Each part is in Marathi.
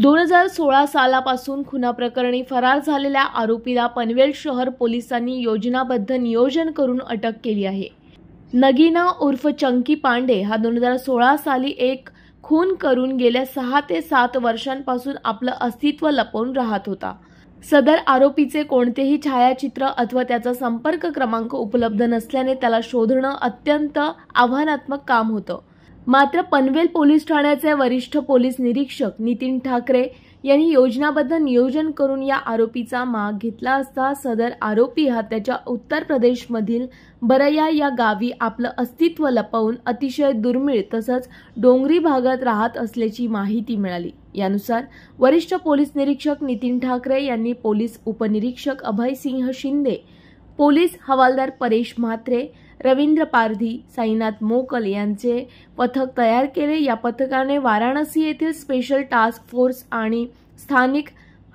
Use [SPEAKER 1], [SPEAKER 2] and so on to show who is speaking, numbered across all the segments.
[SPEAKER 1] दोन हजार सोळा सालापासून खुना प्रकरणी फरार झालेल्या आरोपीला पनवेल शहर पोलिसांनी योजनाबद्ध नियोजन करून अटक केली आहे नगीना उर्फ चंकी पांडे हा दोन हजार सोळा साली एक खून करून गेल्या सहा ते सात वर्षांपासून आपलं अस्तित्व लपवून राहत होता सदर आरोपीचे कोणतेही छायाचित्र अथवा त्याचा संपर्क क्रमांक उपलब्ध नसल्याने त्याला शोधणं अत्यंत आव्हानात्मक काम होतं मात्र पनवेल पोलीस ठाण्याचे वरिष्ठ पोलीस निरीक्षक नितीन ठाकरे यांनी योजनाबद्ध नियोजन करून या आरोपीचा माग घेतला असता सदर आरोपी हा त्याच्या उत्तर प्रदेशमधील बरया या गावी आपलं अस्तित्व लपवून अतिशय दुर्मिळ तसंच डोंगरी भागात राहत असल्याची माहिती मिळाली यानुसार वरिष्ठ पोलीस निरीक्षक नितीन ठाकरे यांनी पोलीस उपनिरीक्षक अभय सिंह शिंदे पोलीस हवालदार परेश म्हात्रे रवींद्र पारधी साईनाथ मोकल यांचे पथक तयार केले या पथकाने वाराणसी येथील स्पेशल टास्क फोर्स आणि स्थानिक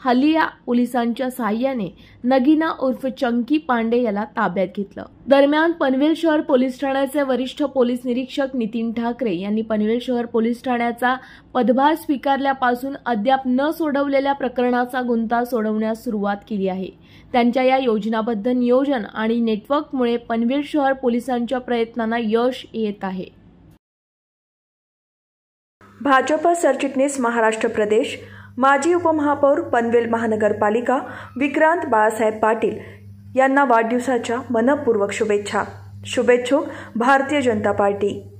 [SPEAKER 1] हलिया पोलिसांच्या सहाय्याने नगीना उर्फ चंकी पांडे याला ताब्यात घेतलं दरम्यान पनवेल शहर पोलीस ठाण्याचे वरिष्ठ पोलीस निरीक्षक नितीन ठाकरे यांनी पनवेल शहर पोलीस ठाण्याचा पदभार स्वीकारल्यापासून अद्याप न सोडवलेल्या प्रकरणाचा गुंता सोडवण्यास सुरुवात केली आहे त्यांच्या या योजनाबद्ध नियोजन आणि नेटवर्कमुळे पनवेल शहर पोलिसांच्या प्रयत्नांना यश येत आहे
[SPEAKER 2] भाजप सरचिटणीस महाराष्ट्र प्रदेश माजी उपमहापौर पनवेल महानगरपालिका विक्रांत बाळासाहेब पाटील यांना वाढदिवसाच्या मनपूर्वक शुभेच्छा शुभेच्छुक भारतीय जनता पार्टी